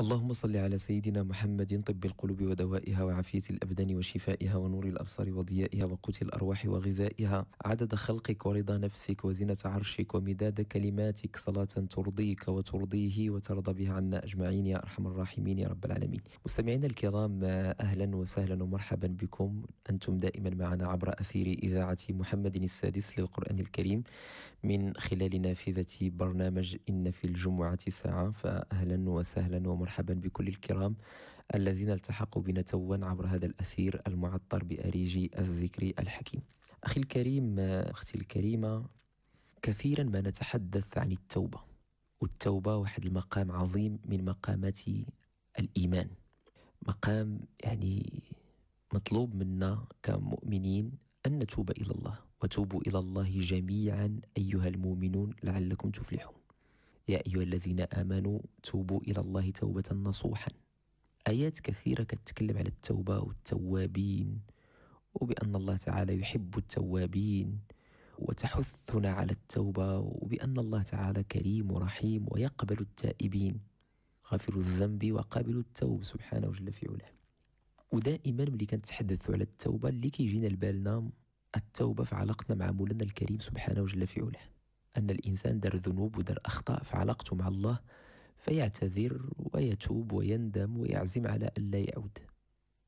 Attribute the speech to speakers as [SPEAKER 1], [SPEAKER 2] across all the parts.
[SPEAKER 1] اللهم صل على سيدنا محمد طب القلوب ودوائها وعافية الأبدان وشفائها ونور الأبصار وضيائها وقوت الأرواح وغذائها عدد خلقك ورضا نفسك وزنة عرشك ومداد كلماتك صلاة ترضيك وترضيه وترضى بها عنا أجمعين يا أرحم الراحمين يا رب العالمين مستمعينا الكرام أهلا وسهلا ومرحبا بكم أنتم دائما معنا عبر أثير إذاعة محمد السادس للقرآن الكريم من خلال نافذة برنامج إن في الجمعة ساعة فأهلا وسهلا ومرحبا مرحبا بكل الكرام الذين التحقوا بنا توا عبر هذا الأثير المعطر بأريج الذكر الحكيم أخي الكريم أختي الكريمة كثيرا ما نتحدث عن التوبة والتوبة واحد المقام عظيم من مقامات الإيمان مقام يعني مطلوب منا كمؤمنين أن نتوب إلى الله وتوبوا إلى الله جميعا أيها المؤمنون لعلكم تفلحون يا أيها الذين آمنوا توبوا إلى الله توبة نصوحا آيات كثيرة كتتكلم على التوبة والتوابين وبأن الله تعالى يحب التوابين وتحثنا على التوبة وبأن الله تعالى كريم ورحيم ويقبل التائبين غافر الذنب وقابل التوب سبحانه وجل في علاه ودائما ملي كنتحدث على التوبة اللي كيجينا لبالنا التوبة في علاقتنا مع مولانا الكريم سبحانه وجل في علاه أن الإنسان دار ذنوب ودار أخطاء فعلاقته مع الله فيعتذر ويتوب ويندم ويعزم على ألا يعود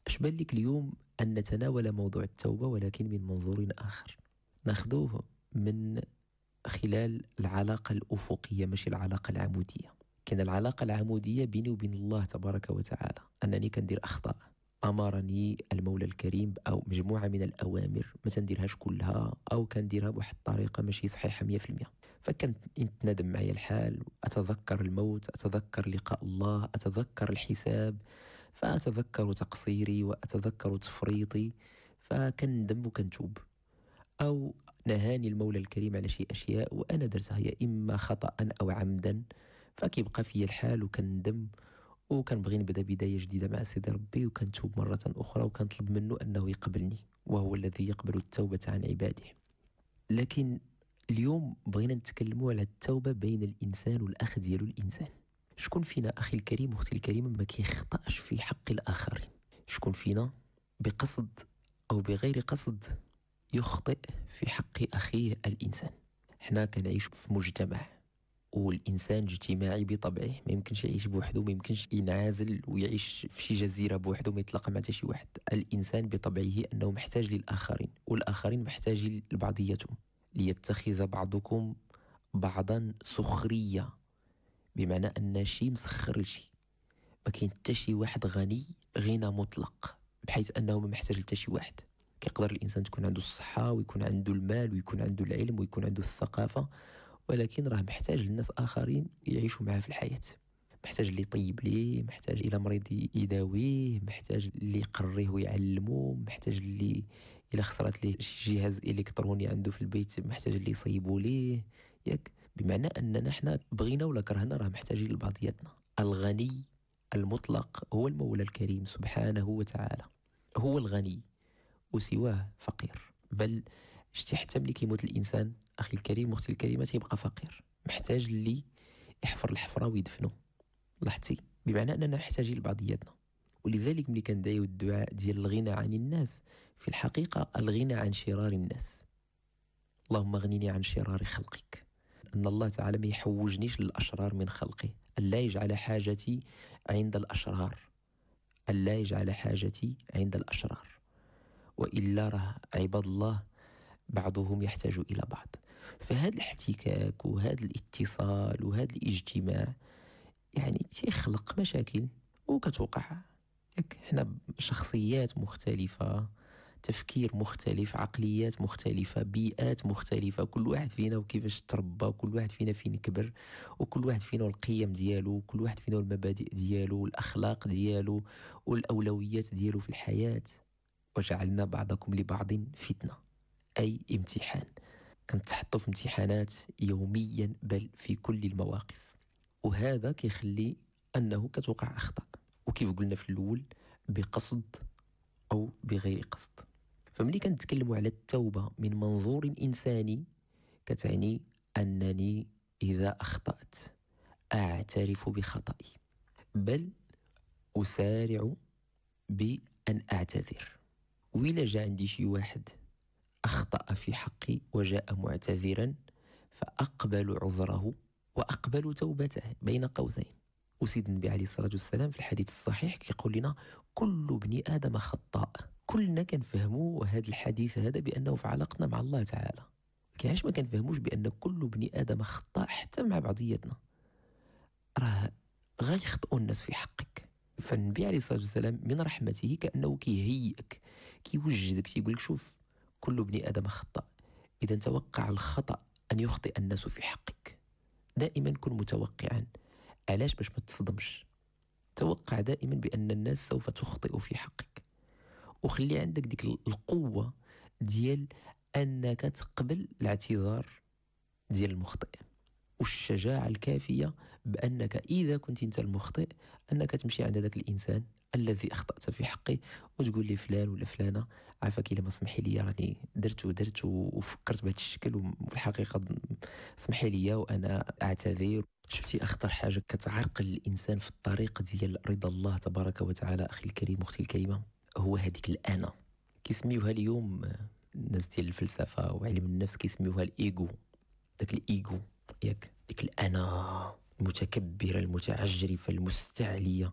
[SPEAKER 1] أشبال لك اليوم أن نتناول موضوع التوبة ولكن من منظور آخر ناخذوه من خلال العلاقة الأفقية مش العلاقة العمودية كان العلاقة العمودية بيني وبين الله تبارك وتعالى أنني كندير أخطاء امرني المولى الكريم او مجموعه من الاوامر ما تنديرهاش كلها او كنديرها بواحد الطريقه ماشي صحيحه 100% فكان يتنادم معايا الحال اتذكر الموت اتذكر لقاء الله اتذكر الحساب فاتذكر تقصيري واتذكر تفريطي فكندم وكنتوب او نهاني المولى الكريم على شي اشياء وانا درتها يا اما خطا او عمدا فكيبقى في الحال وكندم وكنبغي نبدا بدايه جديده مع سيدي ربي وكنتوب مره اخرى وكنطلب منه انه يقبلني وهو الذي يقبل التوبه عن عباده لكن اليوم بغينا نتكلموا على التوبه بين الانسان والاخ ديالو الانسان شكون فينا اخي الكريم واختي الكريمه ما كيخطاش في حق الاخرين شكون فينا بقصد او بغير قصد يخطئ في حق اخيه الانسان حنا كنعيش في مجتمع والانسان اجتماعي بطبعه ما يمكنش يعيش بوحده ما يمكنش ينعزل ويعيش في شي جزيره بوحده ما يتلاقى مع شي واحد الانسان بطبعه انه محتاج للاخرين والاخرين محتاجين لبعضيتهم ليتخذ بعضكم بعضا سخريه بمعنى ان شي مسخر لشي ما كاين حتى شي واحد غني غنى مطلق بحيث انه ما محتاج لتا شي واحد كيقدر الانسان تكون عنده الصحه ويكون عنده المال ويكون عنده العلم ويكون عنده الثقافه ولكن راه محتاج لناس اخرين يعيشوا معاه في الحياه محتاج اللي يطيب ليه محتاج الى مريض يداويه محتاج اللي يقريه ويعلمه محتاج اللي الى خسرات ليه شي جهاز الكتروني عنده في البيت محتاج اللي يصيبوا ليه ياك بمعنى اننا حنا بغينا ولا كرهنا راه محتاجين لبعضياتنا الغني المطلق هو المولى الكريم سبحانه وتعالى هو الغني وسواه فقير بل شتي حتى ملي كيموت الانسان اخي الكريم واختي الكريمه تيبقى فقير محتاج اللي يحفر الحفره ويدفنو لاحظتي بمعنى اننا محتاجين لبعضياتنا ولذلك ملي كندعيو الدعاء ديال الغنى عن الناس في الحقيقه الغنى عن شرار الناس اللهم اغنني عن شرار خلقك ان الله تعالى ما يحوجنيش للاشرار من خلقه الا يجعل حاجتي عند الاشرار الا يجعل حاجتي عند الاشرار والا راه عباد الله بعضهم يحتاج الى بعض فهذا الاحتكاك وهذا الاتصال وهذا الاجتماع يعني تيخلق مشاكل وكتوقع ياك حنا شخصيات مختلفة تفكير مختلف عقليات مختلفة بيئات مختلفة كل واحد فينا وكيفاش تربى وكل واحد فينا فين كبر وكل واحد فينا القيم ديالو وكل واحد فينا المبادئ ديالو والأخلاق ديالو والأولويات ديالو في الحياة وجعلنا بعضكم لبعض فتنة أي امتحان كنتحطوا في امتحانات يوميا بل في كل المواقف وهذا كيخلي انه كتوقع اخطاء وكيف قلنا في الاول بقصد او بغير قصد فملي كنتكلم على التوبه من منظور انساني كتعني انني اذا اخطات اعترف بخطئي بل اسارع بان اعتذر ولا جا عندي شي واحد أخطأ في حقي وجاء معتذرا فأقبل عذره وأقبل توبته بين قوسين وسيد النبي عليه الصلاة والسلام في الحديث الصحيح كيقول لنا كل ابن آدم خطاء كلنا كنفهموا هذا الحديث هذا بأنه في علاقتنا مع الله تعالى لكن علاش ما كنفهموش بأن كل ابن آدم خطاء حتى مع بعضياتنا راه غيخطئوا الناس في حقك فالنبي عليه الصلاة والسلام من رحمته كأنه كيهيئك كيوجدك تيقول لك شوف كل ابن آدم خطأ إذا توقع الخطأ أن يخطئ الناس في حقك دائما كن متوقعا علاش باش ما تصدمش توقع دائما بأن الناس سوف تخطئ في حقك وخلي عندك ديك القوة ديال أنك تقبل الاعتذار ديال المخطئ والشجاعة الكافية بأنك إذا كنت أنت المخطئ أنك تمشي عند ذاك الإنسان الذي أخطأت في حقه وتقول لي فلان ولا فلانة عافاك إلا ما سمحي لي راني درت ودرت وفكرت بهذا الشكل والحقيقة سمحي لي وأنا أعتذر شفتي اخطر حاجه كتعرقل الانسان في الطريق ديال رضا الله تبارك وتعالى اخي الكريم اختي الكريمه هو هذيك الانا كيسميوها اليوم الناس ديال الفلسفه وعلم النفس كيسميوها الايجو داك الايجو ياك ديك الانا المتكبره المتعجرفه المستعليه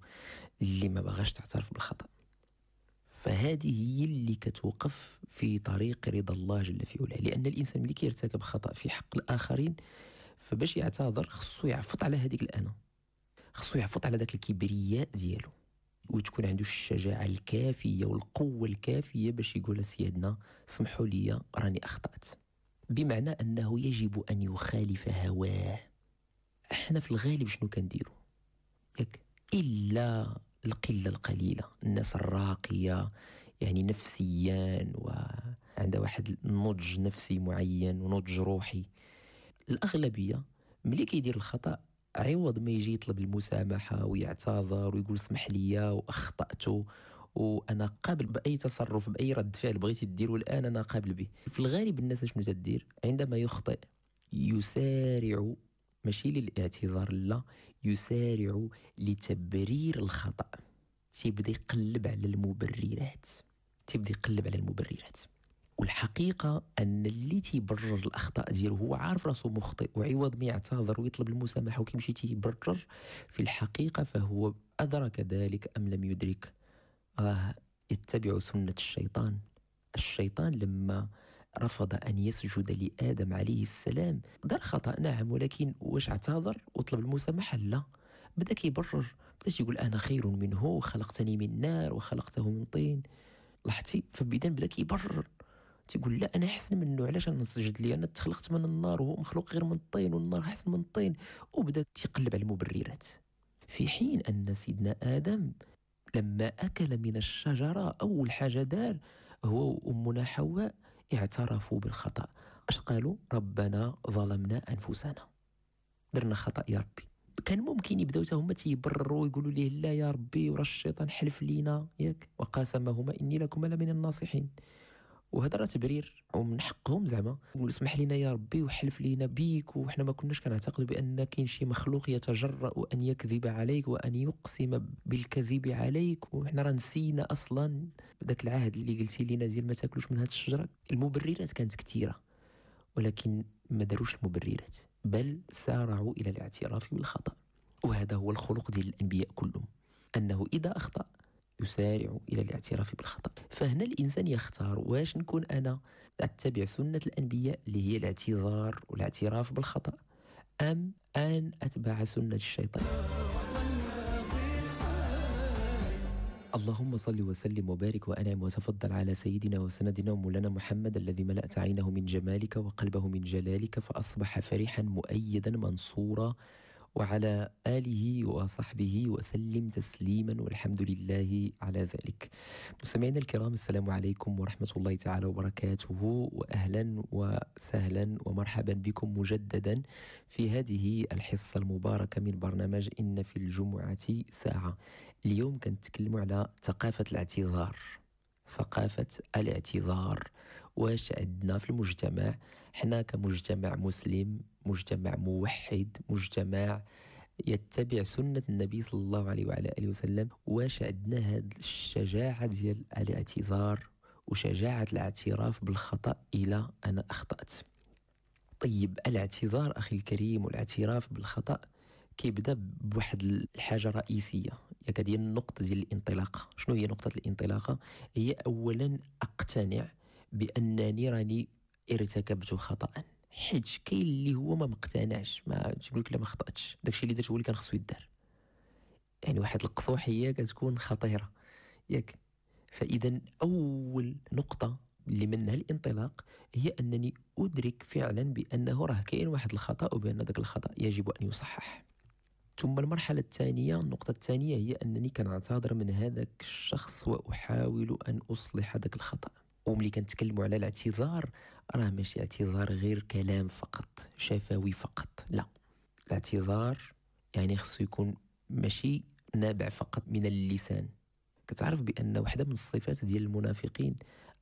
[SPEAKER 1] اللي ما باغاش تعترف بالخطا فهذه هي اللي كتوقف في طريق رضا الله جل في علاه لان الانسان ملي كيرتكب خطا في حق الاخرين فباش يعتذر خصو يعفط على هذيك الانا خصو يعفط على ذاك الكبرياء ديالو وتكون عنده الشجاعه الكافيه والقوه الكافيه باش يقول سيدنا سمحوا لي راني اخطات بمعنى انه يجب ان يخالف هواه احنا في الغالب شنو كنديرو ياك الا القله القليله الناس الراقيه يعني نفسيا وعندها واحد نضج نفسي معين ونضج روحي الاغلبيه ملي كيدير الخطا عوض ما يجي يطلب المسامحه ويعتذر ويقول اسمح لي واخطات وانا قابل باي تصرف باي رد فعل بغيتي ديره الان انا قابل به في الغالب الناس شنو تدير عندما يخطئ يسارع ماشي للاعتذار لا يسارع لتبرير الخطا تيبدا يقلب على المبررات تيبدا يقلب على المبررات والحقيقة أن اللي تيبرر الأخطاء ديالو هو عارف راسو مخطئ وعوض ما يعتذر ويطلب المسامحة وكيمشي تيبرر في الحقيقة فهو أدرك ذلك أم لم يدرك راه يتبع سنة الشيطان الشيطان لما رفض أن يسجد لآدم عليه السلام دار خطأ نعم ولكن واش اعتذر وطلب المسامحة لا بدا كيبرر بدا يقول أنا خير منه خلقتني من نار وخلقته من طين لاحظتي فبدا بدا كيبرر تيقول لا انا احسن منه علاش انا نسجد ليه انا تخلقت من النار وهو مخلوق غير من الطين والنار احسن من الطين وبدا تيقلب على المبررات في حين ان سيدنا ادم لما أكل من الشجرة أول حاجة دار هو وأمنا حواء اعترفوا بالخطأ أش قالوا ربنا ظلمنا أنفسنا درنا خطأ يا ربي كان ممكن يبداو حتى هما تيبرروا ويقولوا ليه لا يا ربي ورا الشيطان حلف لينا ياك وقاسمهما اني لكما لمن الناصحين وهذا راه تبرير ومن حقهم زعما اسمح لنا يا ربي وحلف لينا بيك وحنا ما كناش كنعتقدوا بان كاين شي مخلوق يتجرأ ان يكذب عليك وان يقسم بالكذب عليك وحنا راه نسينا اصلا ذاك العهد اللي قلتي لينا ديال ما تاكلوش من هذه الشجره المبررات كانت كثيره ولكن ما داروش المبررات بل سارعوا الى الاعتراف بالخطا وهذا هو الخلق ديال الانبياء كلهم انه اذا اخطا يسارع الى الاعتراف بالخطا فهنا الانسان يختار واش نكون انا اتبع سنه الانبياء اللي هي الاعتذار والاعتراف بالخطا ام ان اتبع سنه الشيطان اللهم صل وسلم وبارك وانعم وتفضل على سيدنا وسندنا ومولانا محمد الذي ملأت عينه من جمالك وقلبه من جلالك فاصبح فرحا مؤيدا منصورا وعلى آله وصحبه وسلم تسليما والحمد لله على ذلك مستمعينا الكرام السلام عليكم ورحمة الله تعالى وبركاته وأهلا وسهلا ومرحبا بكم مجددا في هذه الحصة المباركة من برنامج إن في الجمعة ساعة اليوم كنتكلم على ثقافة الاعتذار ثقافة الاعتذار واش عندنا في المجتمع حنا كمجتمع مسلم مجتمع موحد مجتمع يتبع سنة النبي صلى الله عليه وعلى آله وسلم واش عندنا هاد الشجاعة ديال الاعتذار وشجاعة الاعتراف بالخطأ إلى أنا أخطأت طيب الاعتذار أخي الكريم والاعتراف بالخطأ كيبدا بواحد الحاجه رئيسيه ياك هذه النقطه ديال الانطلاقه شنو هي نقطه الانطلاقه هي اولا اقتنع بانني راني ارتكبت خطأ حيت كاين اللي هو ما مقتنعش ما تقول لك لا ما خطاتش داكشي اللي درت هو اللي كان خصو يدار يعني واحد القصوحيه كتكون خطيره ياك فاذا اول نقطه اللي منها الانطلاق هي انني ادرك فعلا بانه راه كاين واحد الخطا وبان ذاك الخطا يجب ان يصحح ثم المرحلة الثانية النقطة الثانية هي أنني كنعتذر من هذاك الشخص وأحاول أن أصلح ذاك الخطأ وملي كنتكلموا على الاعتذار راه ماشي اعتذار غير كلام فقط شفوي فقط لا الاعتذار يعني خصو يكون ماشي نابع فقط من اللسان كتعرف بان واحده من الصفات ديال المنافقين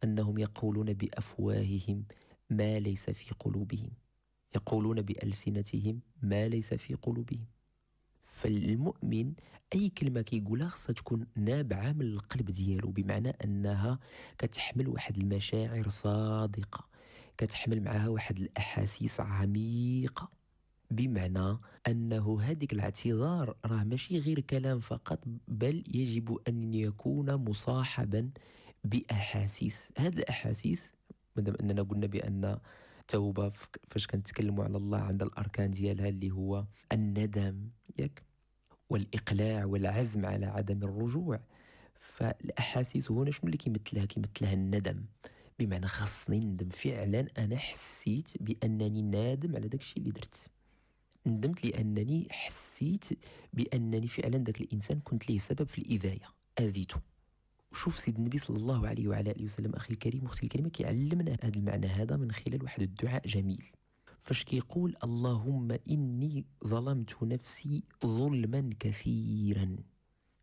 [SPEAKER 1] انهم يقولون بافواههم ما ليس في قلوبهم يقولون بالسنتهم ما ليس في قلوبهم فالمؤمن اي كلمه كيقولها خصها تكون نابعه من القلب ديالو بمعنى انها كتحمل واحد المشاعر صادقه كتحمل معها واحد الاحاسيس عميقه بمعنى انه هذيك الاعتذار راه ماشي غير كلام فقط بل يجب ان يكون مصاحبا باحاسيس هذه الاحاسيس مادام اننا قلنا بان التوبه فاش كنتكلموا على الله عند الاركان ديالها اللي هو الندم ياك والاقلاع والعزم على عدم الرجوع فالاحاسيس هنا شنو اللي كيمثلها كيمثلها الندم بمعنى خاصني ندم فعلا انا حسيت بانني نادم على داكشي اللي درت ندمت لانني حسيت بانني فعلا داك الانسان كنت ليه سبب في الاذايه اذيته وشوف سيد النبي صلى الله عليه وعلى اله وسلم اخي الكريم اختي الكريمه كيعلمنا هذا المعنى هذا من خلال واحد الدعاء جميل فاش كيقول اللهم اني ظلمت نفسي ظلما كثيرا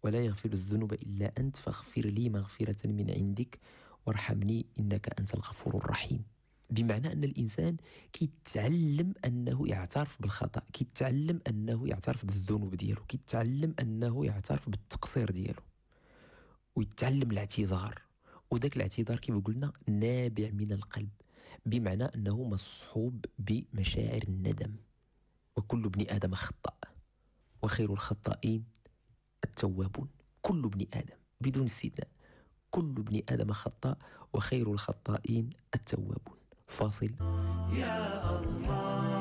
[SPEAKER 1] ولا يغفر الذنوب الا انت فاغفر لي مغفره من عندك وارحمني إنك أنت الغفور الرحيم بمعنى أن الإنسان كيتعلم أنه يعترف بالخطأ كيتعلم أنه يعترف بالذنوب ديالو كيتعلم أنه يعترف بالتقصير ديالو ويتعلم الاعتذار وذاك الاعتذار كما قلنا نابع من القلب بمعنى أنه مصحوب بمشاعر الندم وكل ابن آدم خطأ وخير الخطائين التوابون كل ابن آدم بدون استثناء كل ابن آدم خطاء وخير الخطائين التوابون فاصل يا الله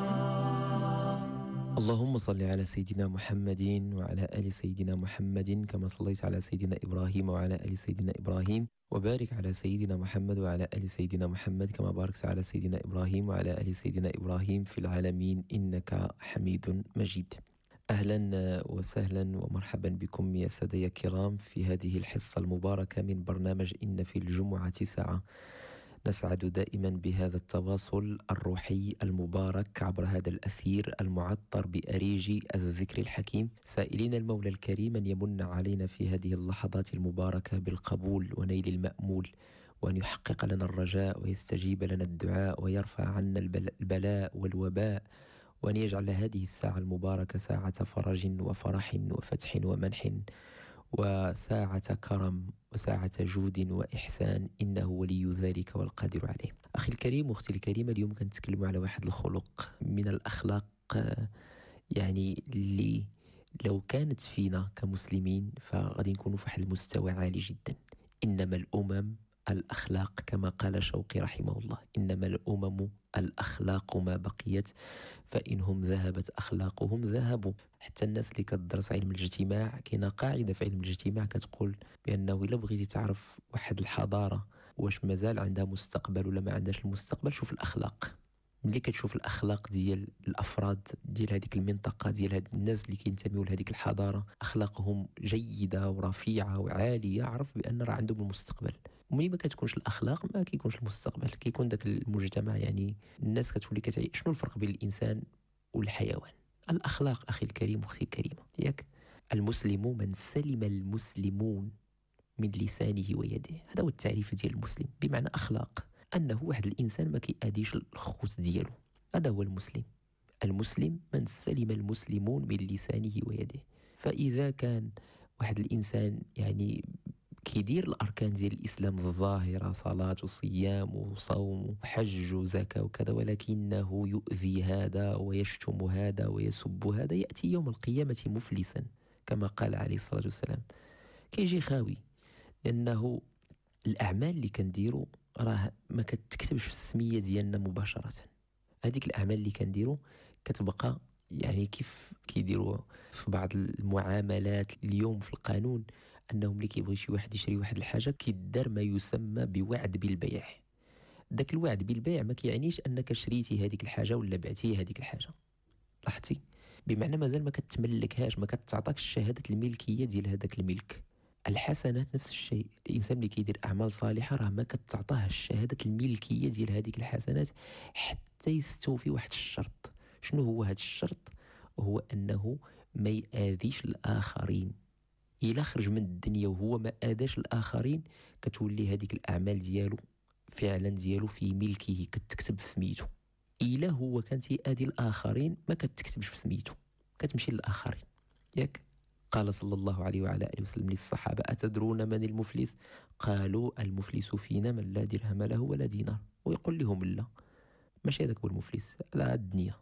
[SPEAKER 1] اللهم صل على سيدنا محمد وعلى آل سيدنا محمد كما صليت على سيدنا إبراهيم وعلى آل سيدنا إبراهيم وبارك على سيدنا محمد وعلى آل سيدنا محمد كما باركت على سيدنا إبراهيم وعلى آل سيدنا إبراهيم في العالمين إنك حميد مجيد اهلا آه، وسهلا ومرحبا بكم يا سادي الكرام في هذه الحصة المباركة من برنامج إن في الجمعة ساعة نسعد دائما بهذا التواصل الروحي المبارك عبر هذا الاثير المعطر باريج الذكر الحكيم سائلين المولى الكريم ان يمن علينا في هذه اللحظات المباركه بالقبول ونيل المامول وأن يحقق لنا الرجاء ويستجيب لنا الدعاء ويرفع عنا البلاء والوباء وأن يجعل هذه الساعة المباركة ساعة فرج وفرح وفتح ومنح وساعة كرم وساعة جود وإحسان إنه ولي ذلك والقادر عليه أخي الكريم وأختي الكريمة اليوم كنتكلم على واحد الخلق من الأخلاق يعني اللي لو كانت فينا كمسلمين فغادي نكونوا في واحد المستوى عالي جدا إنما الأمم الأخلاق كما قال شوقي رحمه الله إنما الأمم الأخلاق ما بقيت فإنهم ذهبت أخلاقهم ذهبوا حتى الناس اللي كتدرس علم الاجتماع كاينه قاعدة في علم الاجتماع كتقول بأنه إلا بغيتي تعرف واحد الحضارة واش مازال عندها مستقبل ولا ما عندهاش المستقبل شوف الأخلاق ملي كتشوف الاخلاق ديال الافراد ديال هذيك المنطقه ديال هاد الناس اللي كينتميو لهذيك الحضاره اخلاقهم جيده ورفيعه وعاليه عرف بان راه عندهم المستقبل وملي ما كتكونش الاخلاق ما كيكونش المستقبل كيكون داك المجتمع يعني الناس كتولي كتعي شنو الفرق بين الانسان والحيوان الاخلاق اخي الكريم اختي الكريمه ياك المسلم من سلم المسلمون من لسانه ويده هذا هو التعريف ديال المسلم بمعنى اخلاق انه واحد الانسان ما كياديش الخوت ديالو هذا هو المسلم المسلم من سلم المسلمون من لسانه ويده فاذا كان واحد الانسان يعني كيدير الاركان ديال الاسلام الظاهره صلاه وصيام وصوم وحج وزكاه وكذا ولكنه يؤذي هذا ويشتم هذا ويسب هذا ياتي يوم القيامه مفلسا كما قال عليه الصلاه والسلام كيجي خاوي لانه الاعمال اللي كنديرو راه ما كتكتبش في السميه ديالنا مباشره هذيك الاعمال اللي كنديرو كتبقى يعني كيف كيديروا في بعض المعاملات اليوم في القانون انه ملي كيبغي شي واحد يشري واحد الحاجه كيدار ما يسمى بوعد بالبيع داك الوعد بالبيع ما كيعنيش انك شريتي هذيك الحاجه ولا بعتي هذيك الحاجه لاحظتي بمعنى مازال ما كتملكهاش ما كتعطاكش شهاده الملكيه ديال هذاك الملك الحسنات نفس الشيء الانسان اللي كيدير اعمال صالحه راه ما كتعطاه شهاده الملكيه ديال هذيك الحسنات حتى يستوفي واحد الشرط شنو هو هذا الشرط هو انه ما ياذيش الاخرين الا خرج من الدنيا وهو ما اداش الاخرين كتولي هذيك الاعمال ديالو فعلا ديالو في ملكه كتكتب في سميتو الا هو كان تيادي الاخرين ما كتكتبش في سميتو كتمشي للاخرين ياك قال صلى الله عليه وعلى اله وسلم للصحابه اتدرون من المفلس قالوا المفلس فينا من لا درهم له ولا دينار ويقول لهم لا ماشي هذاك هو المفلس هذا الدنيا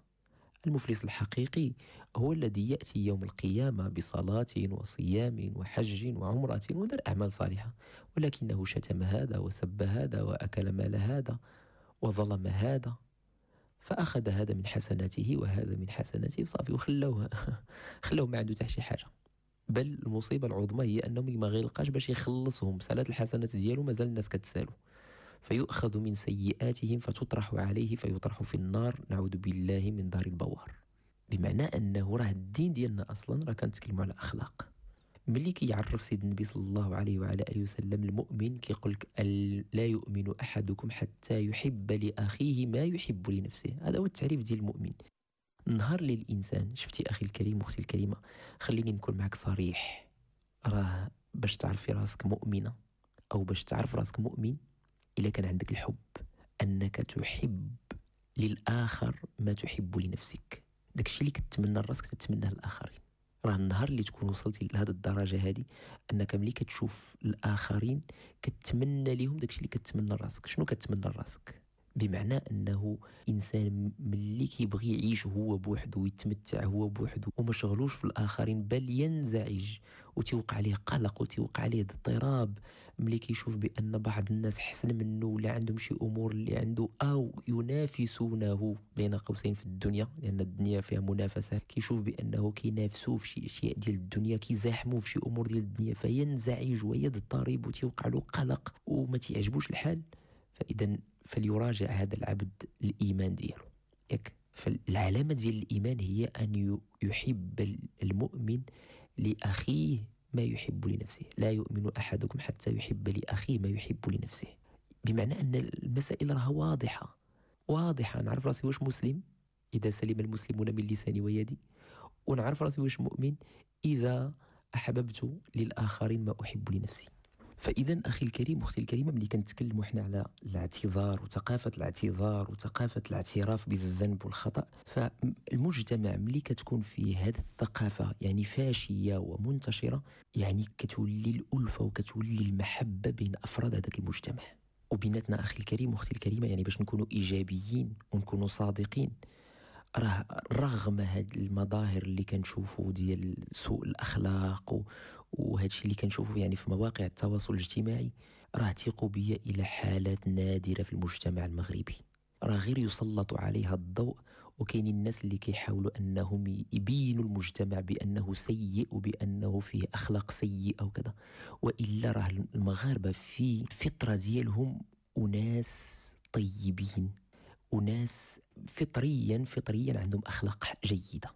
[SPEAKER 1] المفلس الحقيقي هو الذي يأتي يوم القيامة بصلاة وصيام وحج وعمرة ودر أعمال صالحة ولكنه شتم هذا وسب هذا وأكل مال هذا وظلم هذا فأخذ هذا من حسناته وهذا من حسناته صافي وخلوه خلوه ما عنده حتى شي حاجة بل المصيبه العظمى هي انهم ما غيلقاش باش يخلصهم سالات الحسنات ديالو مازال الناس كتسالو فيؤخذ من سيئاتهم فتطرح عليه فيطرح في النار نعوذ بالله من دار البوار بمعنى انه راه الدين ديالنا اصلا راه كنتكلموا على اخلاق ملي كيعرف سيدنا النبي صلى الله عليه وعلى اله وسلم المؤمن كيقول لك لا يؤمن احدكم حتى يحب لاخيه ما يحب لنفسه هذا هو التعريف ديال المؤمن نهار للانسان الانسان شفتي اخي الكريم اختي الكريمه خليني نكون معك صريح راه باش تعرفي راسك مؤمنه او باش تعرف راسك مؤمن إلا كان عندك الحب أنك تحب للآخر ما تحب لنفسك داكشي اللي كتمنى لراسك تتمناه للآخرين راه النهار اللي تكون وصلتي لهذه الدرجه هذه انك ملي كتشوف الاخرين كتمنى ليهم داكشي اللي كتمنى لراسك شنو كتمنى لراسك بمعنى انه انسان ملي كيبغي يعيش هو بوحدو ويتمتع هو بوحدو ومشغلوش في الاخرين بل ينزعج وتوقع عليه قلق وتوقع عليه اضطراب ملي كيشوف بان بعض الناس حسن منه ولا عندهم شي امور اللي عنده او ينافسونه بين قوسين في الدنيا لان الدنيا فيها منافسه كيشوف بانه كينافسوه في شي اشياء ديال الدنيا كيزاحموه في شي امور ديال الدنيا فينزعج ويضطرب وتوقع له قلق وما تيعجبوش الحال فاذا فليراجع هذا العبد الايمان ديالو ياك فالعلامه ديال الايمان هي ان يحب المؤمن لاخيه ما يحب لنفسه لا يؤمن احدكم حتى يحب لاخيه ما يحب لنفسه بمعنى ان المسائل راها واضحه واضحه نعرف راسي واش مسلم اذا سلم المسلمون من لساني ويدي ونعرف راسي واش مؤمن اذا احببت للاخرين ما احب لنفسي فاذا اخي الكريم اختي الكريمه ملي كنتكلموا حنا على الاعتذار وثقافه الاعتذار وثقافه الاعتراف بالذنب والخطا فالمجتمع ملي كتكون فيه هذه الثقافه يعني فاشيه ومنتشره يعني كتولي الالفه وكتولي المحبه بين افراد هذاك المجتمع وبيناتنا اخي الكريم واختي الكريمه يعني باش نكونوا ايجابيين ونكونوا صادقين راه رغم هاد المظاهر اللي كنشوفوا ديال سوء الاخلاق وهذا الشيء اللي كنشوفه يعني في مواقع التواصل الاجتماعي راه تيقوا بيا الى حالات نادره في المجتمع المغربي راه غير يسلط عليها الضوء وكاين الناس اللي كيحاولوا انهم يبينوا المجتمع بانه سيء وبانه فيه اخلاق سيئه وكذا والا راه المغاربه في فطره ديالهم اناس طيبين اناس فطريا فطريا عندهم اخلاق جيده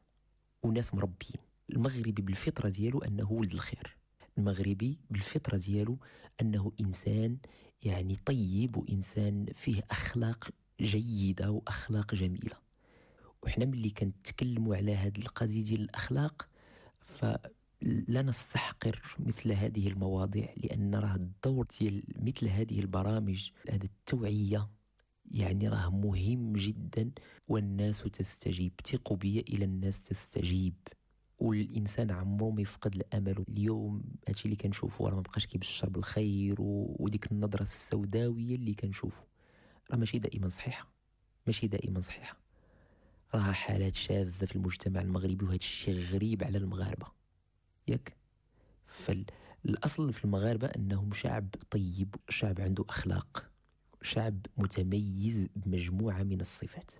[SPEAKER 1] وناس مربيين المغربي بالفطره ديالو انه ولد الخير المغربي بالفطره ديالو انه انسان يعني طيب وانسان فيه اخلاق جيده واخلاق جميله وحنا ملي كنتكلموا على هذه القضيه ديال الاخلاق فلا نستحقر مثل هذه المواضيع لان راه الدور ديال مثل هذه البرامج هذه التوعيه يعني راه مهم جدا والناس تستجيب ثقوا بي الى الناس تستجيب والانسان عمره ما يفقد الامل اليوم هادشي اللي كنشوفو راه ما بقاش كيبشر بالخير و... وديك النظره السوداويه اللي كنشوفو راه ماشي دائما صحيحه ماشي دائما صحيحه راها حالات شاذه في المجتمع المغربي وهذا الشيء غريب على المغاربه ياك فالاصل في المغاربه انهم شعب طيب شعب عنده اخلاق شعب متميز بمجموعه من الصفات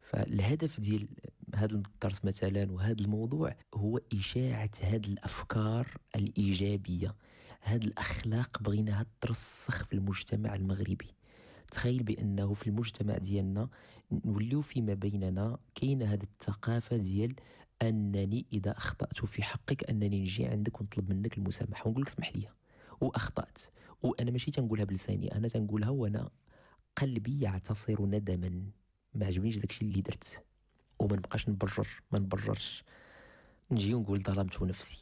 [SPEAKER 1] فالهدف ديال هذا الدرس مثلا وهذا الموضوع هو إشاعة هذه الأفكار الإيجابية هذه الأخلاق بغيناها ترسخ في المجتمع المغربي تخيل بانه في المجتمع ديالنا نوليو فيما بيننا كاين هذه الثقافه ديال انني اذا اخطات في حقك انني نجي عندك ونطلب منك المسامحه ونقول لك اسمح لي واخطات وانا ماشي تنقولها بلساني انا تنقولها وانا قلبي يعتصر ندما ما عجبنيش داكشي اللي درت وما نبقاش نبرر ما نبررش نجي ونقول ظلمت نفسي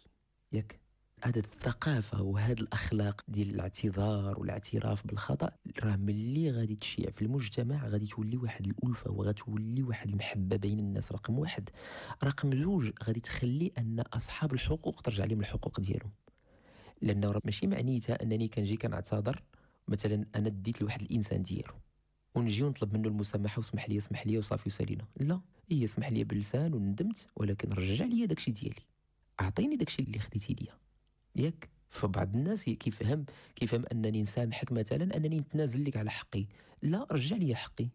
[SPEAKER 1] ياك هذه الثقافة وهذه الأخلاق ديال الاعتذار والاعتراف بالخطأ راه ملي غادي تشيع في المجتمع غادي تولي واحد الألفة وغتولي واحد المحبة بين الناس رقم واحد رقم زوج غادي تخلي أن أصحاب الحقوق ترجع لهم الحقوق ديالهم لأنه ماشي معنيتها أنني كنجي كنعتذر مثلا أنا ديت لواحد الإنسان ديالو ونجي ونطلب منه المسامحه وسمح لي سمح لي وصافي وسالينا لا هي سمح لي باللسان وندمت ولكن رجع لي داكشي ديالي اعطيني داكشي اللي خديتي ليا ياك فبعض الناس كيفهم كيفهم انني نسامحك مثلا انني نتنازل لك على حقي لا رجع لي حقي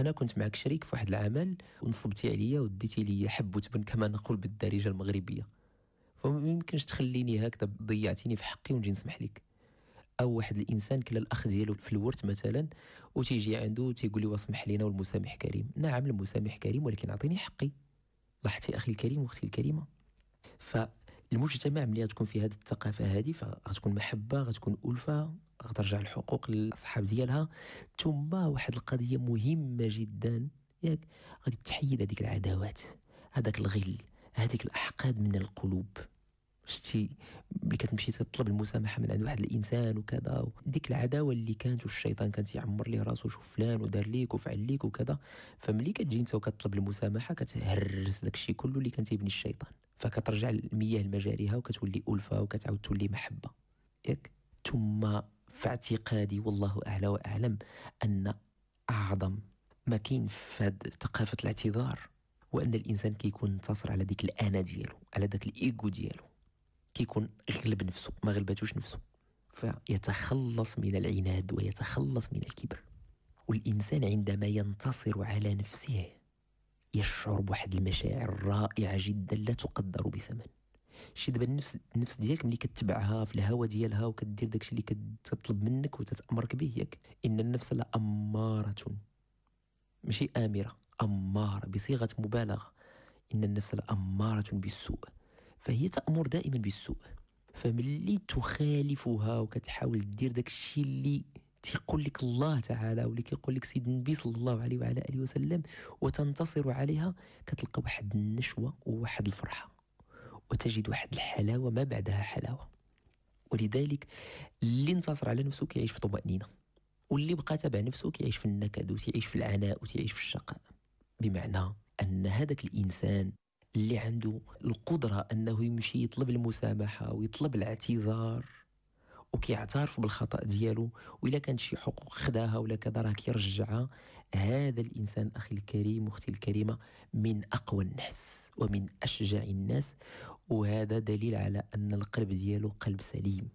[SPEAKER 1] انا كنت معك شريك في واحد العمل ونصبتي عليا وديتي لي حب وتبن كما نقول بالدارجه المغربيه فما يمكنش تخليني هكذا ضيعتيني في حقي ونجي نسمح لك او واحد الانسان كلا الاخ ديالو في الورث مثلا وتيجي عنده تيقول لي واسمح لينا والمسامح كريم نعم المسامح كريم ولكن اعطيني حقي لاحظتي اخي الكريم واختي الكريمه فالمجتمع ملي غتكون في هذه الثقافه هذه فغتكون محبه غتكون الفه غترجع الحقوق للاصحاب ديالها ثم واحد القضيه مهمه جدا ياك غادي تحيد هذيك العداوات هذاك الغل هذيك الاحقاد من القلوب شتي ملي كتمشي تطلب المسامحه من عند واحد الانسان وكذا ديك العداوه اللي كانت والشيطان كان تيعمر ليه راسو شوف فلان ودار ليك وفعل ليك وكذا فملي كتجي انت وكتطلب المسامحه كتهرس داكشي كله اللي كان تيبني الشيطان فكترجع المياه لمجاريها وكتولي الفه وكتعاود تولي محبه ياك ثم في اعتقادي والله اعلى واعلم ان اعظم ما كاين في ثقافه الاعتذار وان الانسان كيكون انتصر على ديك الانا ديالو على داك الايجو ديالو كيكون غلب نفسه ما غلبتوش نفسه فيتخلص من العناد ويتخلص من الكبر والإنسان عندما ينتصر على نفسه يشعر بواحد المشاعر رائعة جدا لا تقدر بثمن شي دابا النفس النفس ديالك ملي كتبعها في الهوى ديالها وكدير داكشي اللي كتطلب منك وتتامرك به ياك ان النفس لاماره ماشي امره اماره بصيغه مبالغه ان النفس لاماره بالسوء فهي تأمر دائما بالسوء فملي تخالفها وكتحاول دير داك الشيء اللي تيقول لك الله تعالى واللي كيقول لك سيدنا النبي صلى الله عليه وعلى اله وسلم وتنتصر عليها كتلقى واحد النشوه وواحد الفرحه وتجد واحد الحلاوه ما بعدها حلاوه ولذلك اللي انتصر على نفسه كيعيش في طمأنينة واللي بقى تابع نفسه كيعيش في النكد وتيعيش في العناء وتيعيش في الشقاء بمعنى أن هذاك الإنسان اللي عنده القدرة أنه يمشي يطلب المسامحة ويطلب الاعتذار وكيعترف بالخطأ ديالو وإلا كانت شي حقوق خداها ولا كذا راه كيرجعها هذا الإنسان أخي الكريم أختي الكريمة من أقوى الناس ومن أشجع الناس وهذا دليل على أن القلب ديالو قلب سليم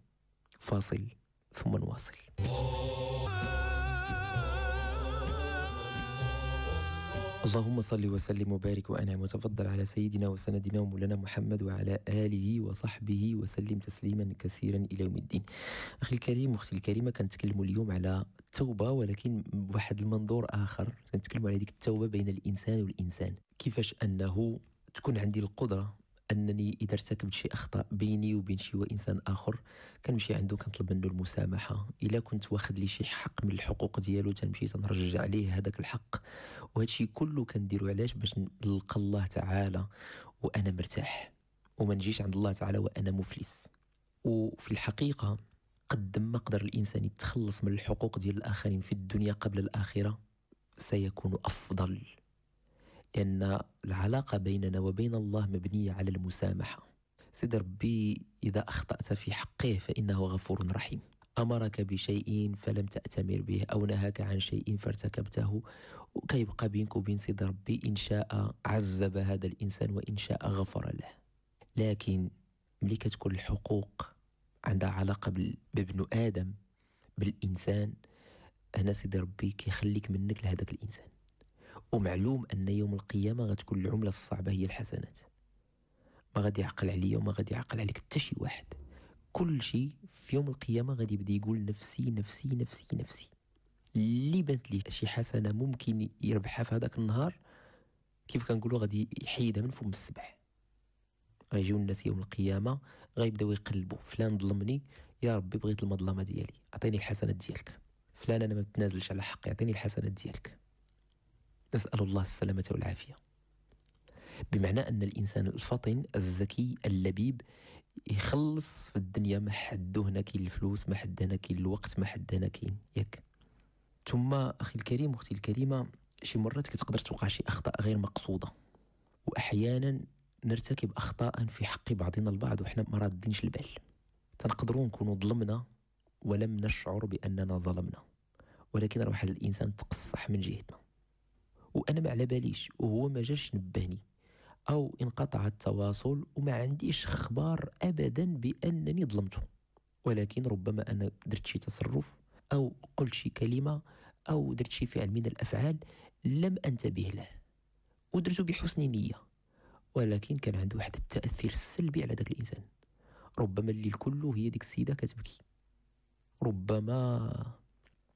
[SPEAKER 1] فاصل ثم نواصل اللهم صل وسلم وبارك وانعم وتفضل على سيدنا وسندنا ومولانا محمد وعلى اله وصحبه وسلم تسليما كثيرا الى يوم الدين. اخي الكريم واختي الكريمه كنتكلموا اليوم على التوبه ولكن بواحد المنظور اخر كنتكلموا على ديك التوبه بين الانسان والانسان كيفاش انه تكون عندي القدره انني اذا ارتكبت شي اخطاء بيني وبين شي انسان اخر كنمشي عنده كنطلب منه المسامحه الا كنت واخد لي شي حق من الحقوق ديالو تنمشي تنرجع عليه هذاك الحق وهذا الشيء كله كنديرو علاش باش نلقى الله تعالى وانا مرتاح وما نجيش عند الله تعالى وانا مفلس وفي الحقيقه قد ما قدر الانسان يتخلص من الحقوق ديال الاخرين في الدنيا قبل الاخره سيكون افضل أن العلاقة بيننا وبين الله مبنية على المسامحة سيد ربي إذا أخطأت في حقه فإنه غفور رحيم أمرك بشيء فلم تأتمر به أو نهاك عن شيء فارتكبته وكيبقى بينك وبين سيد ربي إن شاء عذب هذا الإنسان وإن شاء غفر له لكن ملي كتكون الحقوق عندها علاقة بابن آدم بالإنسان هنا سيد ربي كيخليك منك لهذاك الإنسان ومعلوم ان يوم القيامه غتكون العمله الصعبه هي الحسنات ما غادي يعقل عليا وما غادي يعقل عليك حتى شي واحد كل شيء في يوم القيامه غادي يبدا يقول نفسي نفسي نفسي نفسي اللي بانت ليه شي حسنه ممكن يربحها في هذاك النهار كيف كنقولوا غادي يحيدها من فم السبع غيجيو الناس يوم القيامه غيبداو يقلبوا فلان ظلمني يا ربي بغيت المظلمه ديالي اعطيني الحسنات ديالك فلان انا ما تنازلش على حقي اعطيني الحسنات ديالك أسأل الله السلامة والعافية بمعنى أن الإنسان الفطن الذكي اللبيب يخلص في الدنيا ما حد هنا كاين الفلوس ما حد هنا كاين الوقت ما حد هنا كاين ياك ثم أخي الكريم أختي الكريمة شي مرات كتقدر توقع شي أخطاء غير مقصودة وأحيانا نرتكب أخطاء في حق بعضنا البعض وحنا ما رادينش البال تنقدروا نكونوا ظلمنا ولم نشعر بأننا ظلمنا ولكن راه واحد الإنسان تقصح من جهتنا وانا ما على باليش وهو ما جاش نبهني او انقطع التواصل وما عنديش اخبار ابدا بانني ظلمته ولكن ربما انا درت شي تصرف او قلت شي كلمه او درت شي فعل من الافعال لم انتبه له ودرته بحسن نيه ولكن كان عنده واحد التاثير السلبي على ذاك الانسان ربما اللي الكل هي ديك السيده كتبكي ربما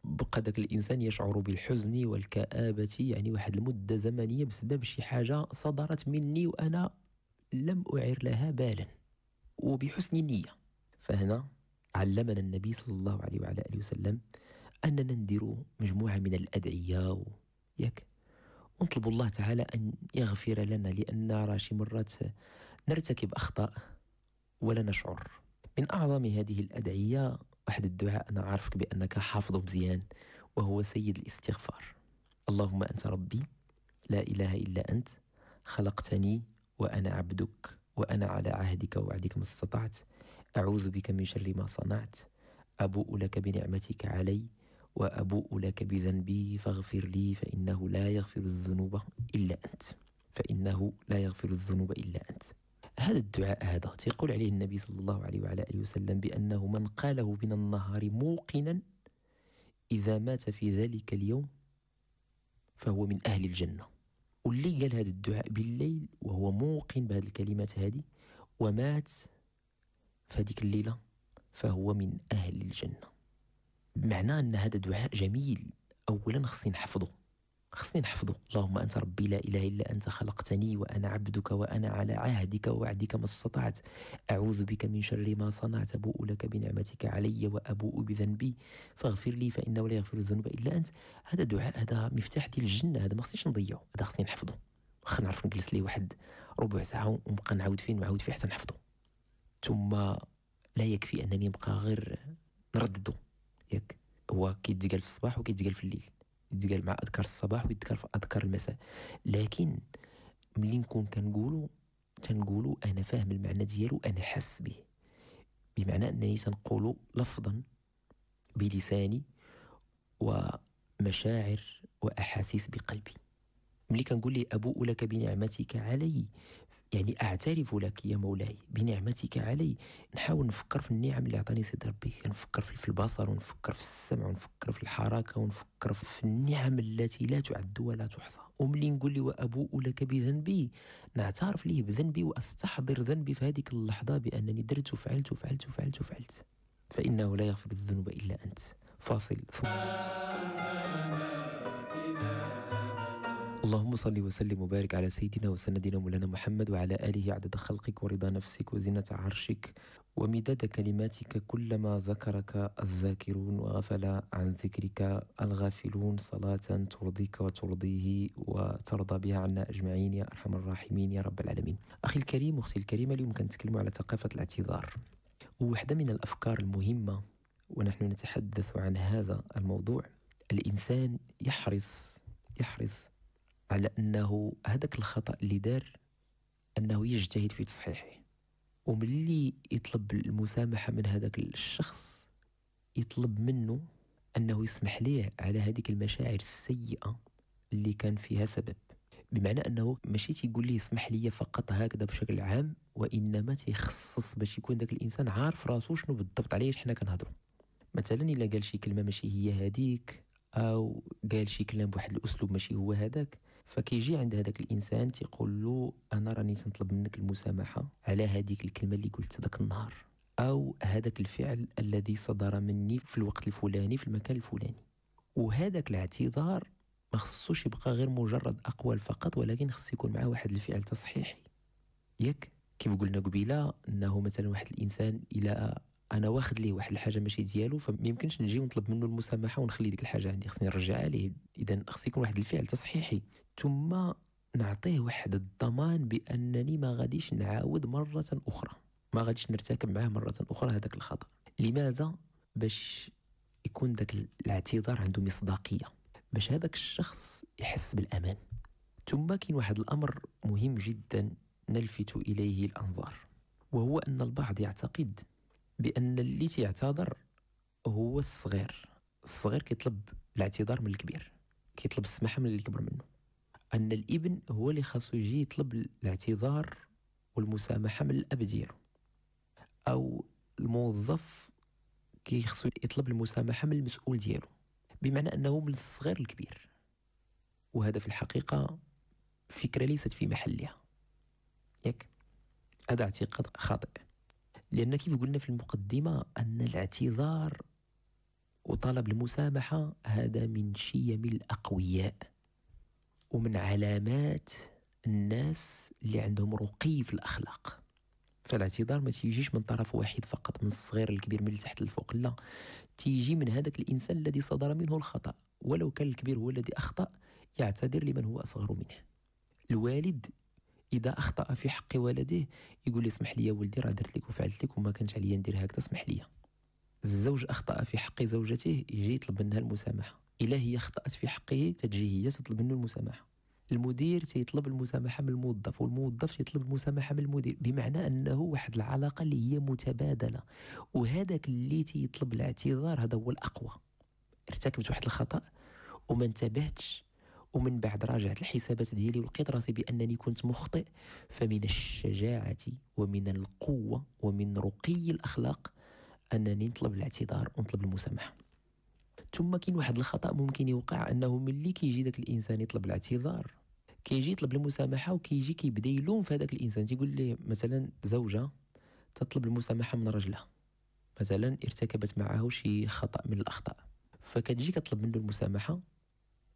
[SPEAKER 1] بقى داك الانسان يشعر بالحزن والكابه يعني واحد المده زمنيه بسبب شي حاجه صدرت مني وانا لم اعر لها بالا وبحسن النيه فهنا علمنا النبي صلى الله عليه وعلى اله وسلم اننا ندير مجموعه من الادعيه ياك ونطلب الله تعالى ان يغفر لنا لان راه شي مرات نرتكب اخطاء ولا نشعر من اعظم هذه الادعيه واحد الدعاء أنا عارفك بأنك حافظه مزيان وهو سيد الاستغفار اللهم أنت ربي لا إله إلا أنت خلقتني وأنا عبدك وأنا على عهدك ووعدك ما استطعت أعوذ بك من شر ما صنعت أبوء لك بنعمتك علي وأبوء لك بذنبي فاغفر لي فإنه لا يغفر الذنوب إلا أنت فإنه لا يغفر الذنوب إلا أنت هذا الدعاء هذا تيقول عليه النبي صلى الله عليه وعلى آله وسلم بأنه من قاله من النهار موقنا إذا مات في ذلك اليوم فهو من أهل الجنة واللي قال هذا الدعاء بالليل وهو موقن بهذه الكلمات هذه ومات فهذيك الليلة فهو من أهل الجنة معناه أن هذا دعاء جميل أولا خصني نحفظه خصني نحفظه اللهم أنت ربي لا إله إلا أنت خلقتني وأنا عبدك وأنا على عهدك ووعدك ما استطعت أعوذ بك من شر ما صنعت أبوء لك بنعمتك علي وأبوء بذنبي فاغفر لي فإنه لا يغفر الذنوب إلا أنت هذا دعاء هذا مفتاح ديال الجنة هذا ما خصنيش نضيعه هذا خصني نحفظه واخا نعرف نجلس ليه واحد ربع ساعة ونبقى نعاود فيه نعاود فيه حتى نحفظه ثم لا يكفي أنني نبقى غير نردده ياك هو كيتقال في الصباح وكيتقال في الليل يتقال مع اذكار الصباح ويتقال في اذكار المساء لكن ملي نكون كنقولو تنقولو انا فاهم المعنى ديالو انا حاس به بمعنى انني تنقولو لفظا بلساني ومشاعر واحاسيس بقلبي ملي كنقول لي ابوء لك بنعمتك علي يعني اعترف لك يا مولاي بنعمتك علي نحاول نفكر في النعم اللي عطاني سيدي ربي نفكر في البصر ونفكر في السمع ونفكر في الحركه ونفكر في النعم التي لا تعد ولا تحصى وملي نقول لي وابوء لك بذنبي نعترف ليه بذنبي واستحضر ذنبي في هذيك اللحظه بانني درت وفعلت وفعلت وفعلت وفعلت فانه لا يغفر الذنوب الا انت فاصل ثم اللهم صل وسلم وبارك على سيدنا وسندنا مولانا محمد وعلى آله عدد خلقك ورضا نفسك وزنة عرشك ومداد كلماتك كلما ذكرك الذاكرون وغفل عن ذكرك الغافلون صلاة ترضيك وترضيه وترضى بها عنا أجمعين يا أرحم الراحمين يا رب العالمين أخي الكريم أختي الكريمة اليوم كنتكلموا على ثقافة الاعتذار وواحدة من الأفكار المهمة ونحن نتحدث عن هذا الموضوع الإنسان يحرص يحرص على انه هذاك الخطا اللي دار انه يجتهد في تصحيحه وملي يطلب المسامحه من هذاك الشخص يطلب منه انه يسمح ليه على هذيك المشاعر السيئه اللي كان فيها سبب بمعنى انه ماشي تيقول لي اسمح لي فقط هكذا بشكل عام وانما تيخصص باش يكون ذاك الانسان عارف راسو شنو بالضبط علاش حنا كنهضروا مثلا الا قال شي كلمه ماشي هي هذيك او قال شي كلام بواحد الاسلوب ماشي هو هذاك فكيجي عند هذاك الانسان تيقول له انا راني تنطلب منك المسامحه على هذيك الكلمه اللي قلت ذاك النهار او هذاك الفعل الذي صدر مني في الوقت الفلاني في المكان الفلاني وهذاك الاعتذار ما خصوش يبقى غير مجرد اقوال فقط ولكن خص يكون معاه واحد الفعل تصحيحي ياك كيف قلنا قبيله انه مثلا واحد الانسان الى انا واخد ليه واحد الحاجه ماشي ديالو فما يمكنش نجي ونطلب منه المسامحه ونخلي ديك الحاجه عندي خصني نرجعها ليه اذا خص يكون واحد الفعل تصحيحي ثم نعطيه واحد الضمان بانني ما غاديش نعاود مره اخرى ما غاديش نرتكب معاه مره اخرى هذاك الخطا لماذا باش يكون ذاك الاعتذار عنده مصداقيه باش هذاك الشخص يحس بالامان ثم كاين واحد الامر مهم جدا نلفت اليه الانظار وهو ان البعض يعتقد بان اللي تيعتذر هو الصغير الصغير كيطلب الاعتذار من الكبير كيطلب السماحه من اللي كبر منه أن الابن هو اللي خاصو يجي يطلب الاعتذار والمسامحة من الأب ديالو أو الموظف كيخصو يطلب المسامحة من المسؤول ديالو بمعنى أنه من الصغير للكبير وهذا في الحقيقة فكرة ليست في محلها ياك هذا اعتقاد خاطئ لأن كيف قلنا في المقدمة أن الاعتذار وطلب المسامحة هذا من شيم الأقوياء ومن علامات الناس اللي عندهم رقي في الأخلاق فالاعتذار ما تيجيش من طرف واحد فقط من الصغير للكبير من تحت للفوق لا تيجي من هذاك الإنسان الذي صدر منه الخطأ ولو كان الكبير هو الذي أخطأ يعتذر لمن هو أصغر منه الوالد اذا اخطا في حق ولده يقول لي اسمح لي يا ولدي راه درت لك وفعلت لك وما كانش عليا ندير هكذا اسمح لي الزوج اخطا في حق زوجته يجي يطلب منها المسامحه الا هي اخطات في حقه تجي هي تطلب منه المسامحه المدير تيطلب المسامحه من الموظف والموظف تيطلب المسامحه من المدير بمعنى انه واحد العلاقه اللي هي متبادله وهذاك اللي تيطلب الاعتذار هذا هو الاقوى ارتكبت واحد الخطا وما انتبهتش ومن بعد راجعت الحسابات ديالي ولقيت راسي بانني كنت مخطئ فمن الشجاعه ومن القوه ومن رقي الاخلاق انني نطلب الاعتذار ونطلب المسامحه ثم كاين واحد الخطا ممكن يوقع انه ملي كيجي داك الانسان يطلب الاعتذار كيجي يطلب المسامحه وكيجي كيبدا يلوم في هذاك الانسان تيقول ليه مثلا زوجه تطلب المسامحه من رجلها مثلا ارتكبت معه شي خطا من الاخطاء فكتجي كتطلب منه المسامحه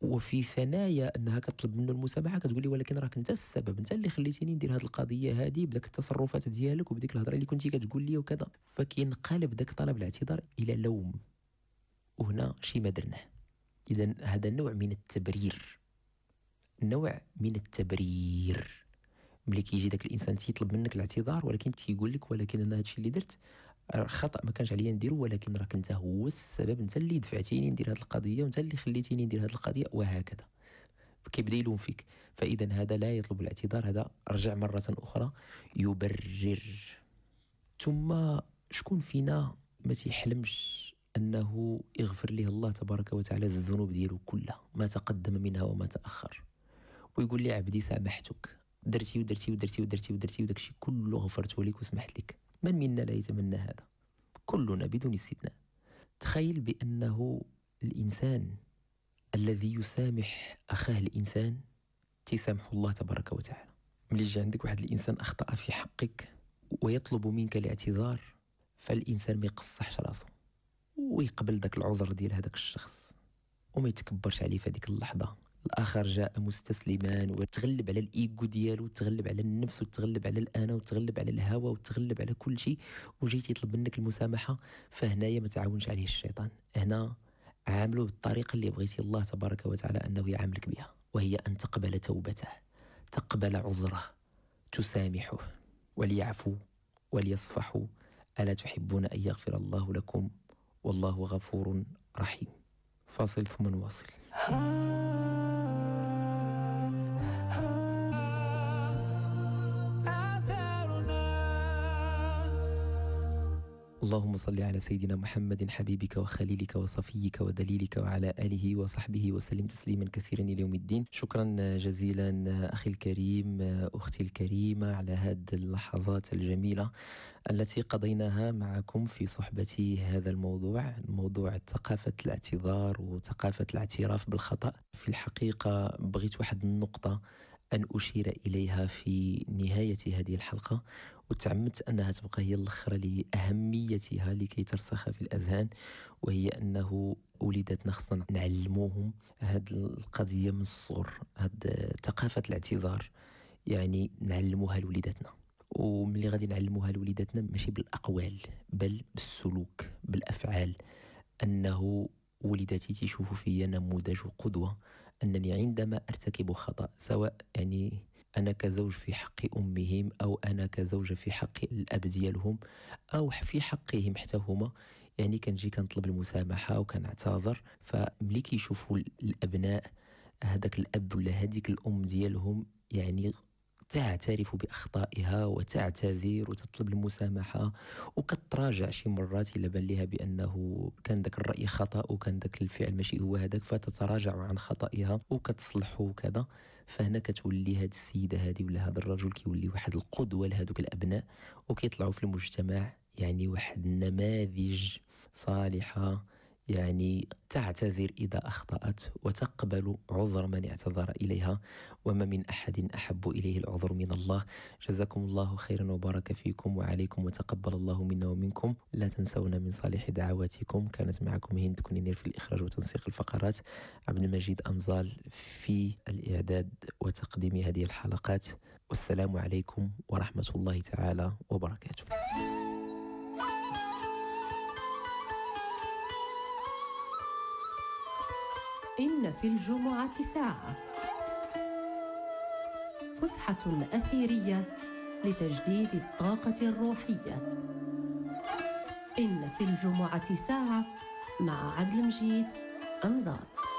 [SPEAKER 1] وفي ثنايا انها كطلب منه المسامحه كتقول لي ولكن راك انت السبب انت اللي خليتيني ندير هذه القضيه هذه بداك التصرفات ديالك وبديك الهضره اللي كنتي كتقول لي وكذا فكينقلب داك طلب الاعتذار الى لوم وهنا شي ما درناه اذا هذا نوع من التبرير نوع من التبرير ملي كيجي داك الانسان تيطلب منك الاعتذار ولكن تيقول لك ولكن انا هادشي اللي درت خطا ما كانش عليا نديرو ولكن راك انت هو السبب انت اللي دفعتيني ندير هاد القضيه وانت اللي خليتيني ندير هاد القضيه وهكذا كيبدا يلوم فيك فاذا هذا لا يطلب الاعتذار هذا رجع مره اخرى يبرر ثم شكون فينا ما تيحلمش انه يغفر ليه الله تبارك وتعالى الذنوب ديالو كلها ما تقدم منها وما تاخر ويقول لي عبدي سامحتك درتي ودرتي ودرتي ودرتي ودرتي وداكشي كله غفرته لك وسمحت لك من منا لا يتمنى هذا كلنا بدون استثناء تخيل بانه الانسان الذي يسامح اخاه الانسان تسامح الله تبارك وتعالى ملي جا عندك واحد الانسان اخطا في حقك ويطلب منك الاعتذار فالانسان ما يقصحش راسه ويقبل داك العذر ديال هذاك الشخص وما يتكبرش عليه في هذيك اللحظه الاخر جاء مستسلما وتغلب على الايجو ديالو وتغلب على النفس وتغلب على الانا وتغلب على الهوى وتغلب على كل شيء وجاي تيطلب منك المسامحه فهنايا ما تعاونش عليه الشيطان هنا عامله بالطريقه اللي بغيتي الله تبارك وتعالى انه يعاملك بها وهي ان تقبل توبته تقبل عذره تسامحه وليعفو وليصفحوا الا تحبون ان يغفر الله لكم والله غفور رحيم فاصل ثم نواصل اللهم صل على سيدنا محمد حبيبك وخليلك وصفيك ودليلك وعلى آله وصحبه وسلم تسليما كثيرا إلى يوم الدين شكرا جزيلا أخي الكريم أختي الكريمة على هذه اللحظات الجميلة التي قضيناها معكم في صحبة هذا الموضوع موضوع ثقافة الاعتذار وثقافة الاعتراف بالخطأ في الحقيقة بغيت واحد النقطة أن أشير إليها في نهاية هذه الحلقة وتعمدت أنها تبقى هي الأخرى لأهميتها لكي ترسخ في الأذهان وهي أنه وليداتنا خصنا نعلموهم هذه القضية من الصغر هذه ثقافة الاعتذار يعني نعلموها لوليداتنا وملي غادي نعلموها لوليداتنا ماشي بالأقوال بل بالسلوك بالأفعال أنه وليداتي تيشوفوا فيا نموذج وقدوة أنني عندما أرتكب خطأ سواء يعني أنا كزوج في حق أمهم أو أنا كزوجة في حق الأب ديالهم أو في حقهم حتى هما يعني كنجي كنطلب المسامحة وكنعتذر فملي كيشوفوا الأبناء هذاك الأب ولا هذيك الأم ديالهم يعني تعترف بأخطائها وتعتذر وتطلب المسامحة وكتراجع شي مرات الى بان لها بأنه كان ذاك الرأي خطأ وكان ذاك الفعل ماشي هو هذاك فتتراجع عن خطأها وكتصلحه وكذا فهنا كتولي هاد السيدة هذه ولا هذا الرجل كيولي واحد القدوة لهذوك الأبناء وكيطلعوا في المجتمع يعني واحد النماذج صالحة يعني تعتذر إذا أخطأت وتقبل عذر من اعتذر إليها وما من أحد أحب إليه العذر من الله جزاكم الله خيرا وبارك فيكم وعليكم وتقبل الله منا ومنكم لا تنسونا من صالح دعواتكم كانت معكم هند كونينير في الإخراج وتنسيق الفقرات عبد المجيد أمزال في الإعداد وتقديم هذه الحلقات والسلام عليكم ورحمة الله تعالى وبركاته إن في الجمعة ساعة فسحة أثيرية لتجديد الطاقة الروحية إن في الجمعة ساعة مع عبد المجيد أنظار